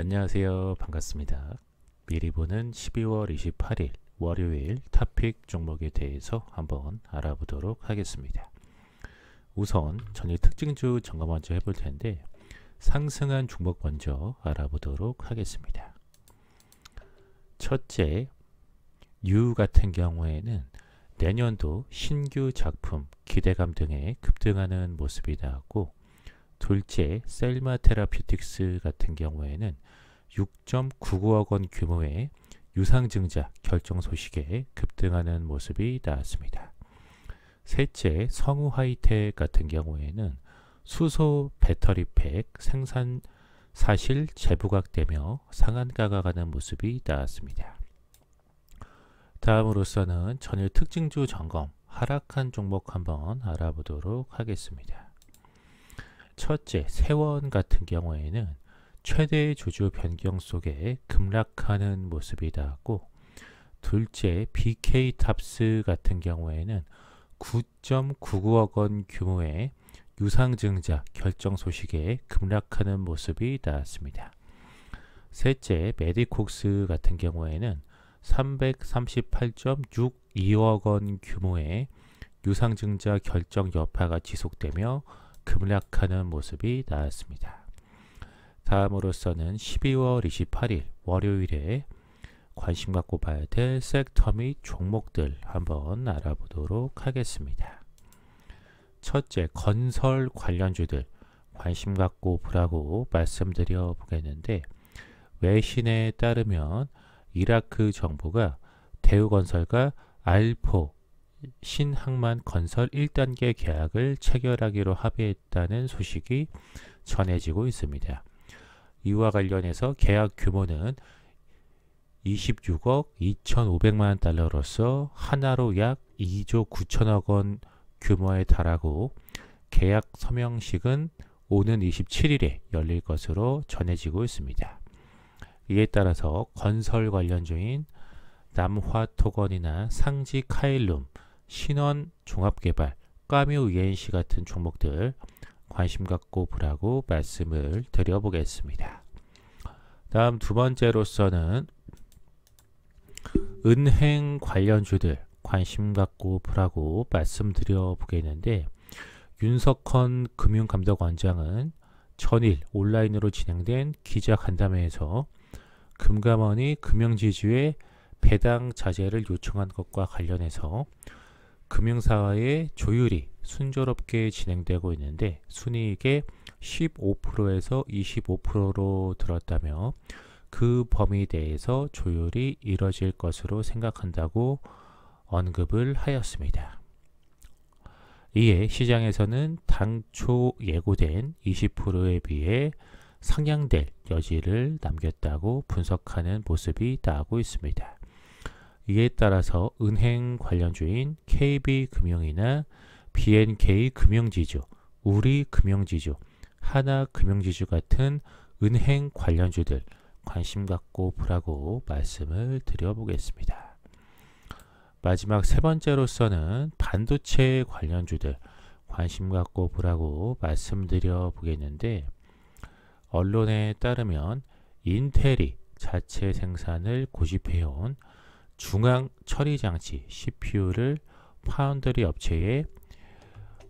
안녕하세요. 반갑습니다. 미리 보는 12월 28일 월요일 탑픽 종목에 대해서 한번 알아보도록 하겠습니다. 우선 전일 특징주 점검 먼저 해볼 텐데 상승한 종목 먼저 알아보도록 하겠습니다. 첫째, 유 같은 경우에는 내년도 신규 작품 기대감 등에 급등하는 모습이 나왔고 둘째, 셀마 테라피틱스 같은 경우에는 6.99억 원 규모의 유상증자 결정 소식에 급등하는 모습이 나왔습니다. 셋째, 성우 하이텍 같은 경우에는 수소 배터리팩 생산 사실 재부각되며 상한가가 가는 모습이 나왔습니다. 다음으로서는 전일 특징주 점검 하락한 종목 한번 알아보도록 하겠습니다. 첫째, 세원 같은 경우에는 최대의 주주 변경 속에 급락하는 모습이 나왔고 둘째, BK 탑스 같은 경우에는 9.99억 원 규모의 유상증자 결정 소식에 급락하는 모습이 나왔습니다. 셋째, 메디콕스 같은 경우에는 338.62억 원 규모의 유상증자 결정 여파가 지속되며 급락하는 모습이 나왔습니다. 다음으로서는 12월 28일 월요일에 관심 갖고 봐야 될 섹터 및 종목들 한번 알아보도록 하겠습니다. 첫째, 건설 관련주들 관심 갖고 보라고 말씀드려 보겠는데 외신에 따르면 이라크 정부가 대우건설과 알포 신항만 건설 1단계 계약을 체결하기로 합의했다는 소식이 전해지고 있습니다. 이와 관련해서 계약 규모는 26억 2,500만 달러로서 하나로 약 2조 9천억 원 규모에 달하고 계약 서명식은 오는 27일에 열릴 것으로 전해지고 있습니다. 이에 따라서 건설 관련 중인 남화토건이나 상지 카일룸, 신원 종합개발, 까뮤 ENC 같은 종목들 관심 갖고 보라고 말씀을 드려보겠습니다. 다음 두 번째로서는 은행 관련주들 관심 갖고 보라고 말씀드려 보겠는데 윤석헌 금융감독원장은 전일 온라인으로 진행된 기자 간담회에서 금감원이 금융지주의 배당 자제를 요청한 것과 관련해서 금융사의 와 조율이 순조롭게 진행되고 있는데 순이익의 15%에서 25%로 들었다며 그 범위 내에서 조율이 이뤄질 것으로 생각한다고 언급을 하였습니다. 이에 시장에서는 당초 예고된 20%에 비해 상향될 여지를 남겼다고 분석하는 모습이 나오고 있습니다. 이에 따라서 은행 관련주인 KB금융이나 BNK금융지주, 우리금융지주, 하나금융지주 같은 은행 관련주들 관심 갖고 보라고 말씀을 드려보겠습니다. 마지막 세 번째로서는 반도체 관련주들 관심 갖고 보라고 말씀드려 보겠는데 언론에 따르면 인텔이 자체 생산을 고집해온 중앙 처리 장치 CPU를 파운드리 업체에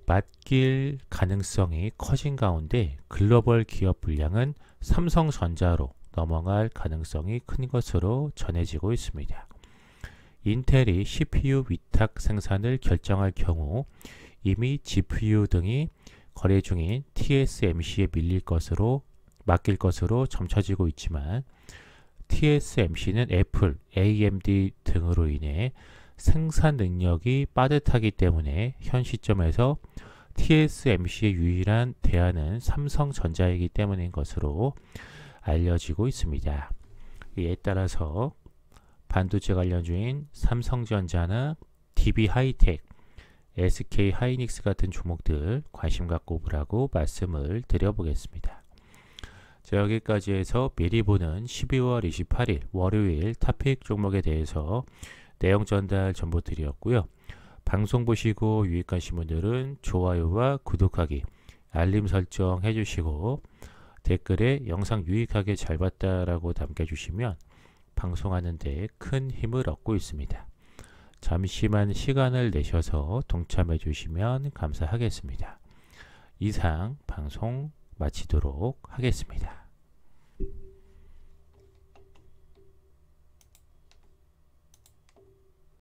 맡길 가능성이 커진 가운데 글로벌 기업 분량은 삼성전자로 넘어갈 가능성이 큰 것으로 전해지고 있습니다. 인텔이 CPU 위탁 생산을 결정할 경우 이미 GPU 등이 거래 중인 TSMC에 밀릴 것으로 맡길 것으로 점쳐지고 있지만 TSMC는 애플, AMD 등으로 인해 생산 능력이 빠듯하기 때문에 현 시점에서 TSMC의 유일한 대안은 삼성전자이기 때문인 것으로 알려지고 있습니다. 이에 따라서 반도체 관련주인 삼성전자나 DB 하이텍, SK 하이닉스 같은 종목들 관심 갖고 보라고 말씀을 드려보겠습니다. 자, 여기까지 해서 미리 보는 12월 28일 월요일 탑픽 종목에 대해서 내용 전달 전부 드렸고요. 방송 보시고 유익하신 분들은 좋아요와 구독하기, 알림 설정 해주시고 댓글에 영상 유익하게 잘 봤다라고 남겨주시면 방송하는데 큰 힘을 얻고 있습니다. 잠시만 시간을 내셔서 동참해 주시면 감사하겠습니다. 이상 방송 마치도록 하겠습니다.